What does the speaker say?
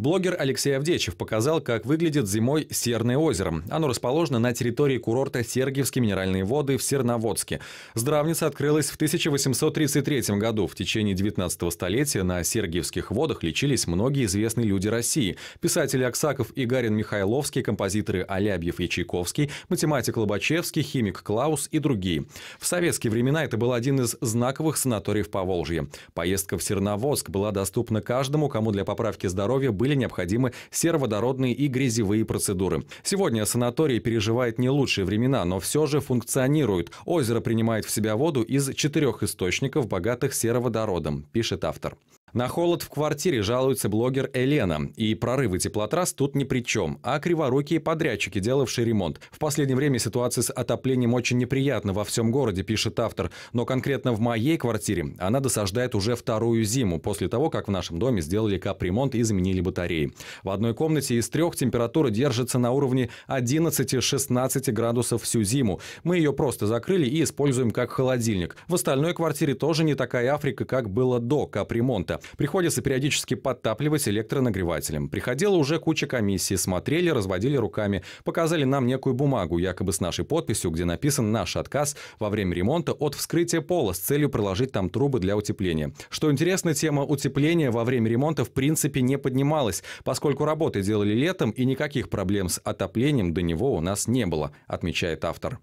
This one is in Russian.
Блогер Алексей Авдеев показал, как выглядит зимой Серное озеро. Оно расположено на территории курорта Сергиевские минеральные воды в Серноводске. Здравница открылась в 1833 году. В течение 19 столетия на Сергиевских водах лечились многие известные люди России. Писатели Аксаков и Гарин Михайловский, композиторы Алябьев и Чайковский, математик Лобачевский, химик Клаус и другие. В советские времена это был один из знаковых санаториев Поволжья. Поездка в Серноводск была доступна каждому, кому для поправки здоровья были автомобиля необходимы сероводородные и грязевые процедуры. Сегодня санаторий переживает не лучшие времена, но все же функционирует. Озеро принимает в себя воду из четырех источников, богатых сероводородом, пишет автор. На холод в квартире жалуется блогер Елена. И прорывы теплотрасс тут ни при чем. А криворукие подрядчики, делавшие ремонт. В последнее время ситуация с отоплением очень неприятна во всем городе, пишет автор. Но конкретно в моей квартире она досаждает уже вторую зиму, после того, как в нашем доме сделали капремонт и заменили батареи. В одной комнате из трех температура держится на уровне 11-16 градусов всю зиму. Мы ее просто закрыли и используем как холодильник. В остальной квартире тоже не такая Африка, как было до капремонта. Приходится периодически подтапливать электронагревателем. Приходила уже куча комиссий, смотрели, разводили руками, показали нам некую бумагу, якобы с нашей подписью, где написан наш отказ во время ремонта от вскрытия пола с целью проложить там трубы для утепления. Что интересно, тема утепления во время ремонта в принципе не поднималась, поскольку работы делали летом и никаких проблем с отоплением до него у нас не было, отмечает автор.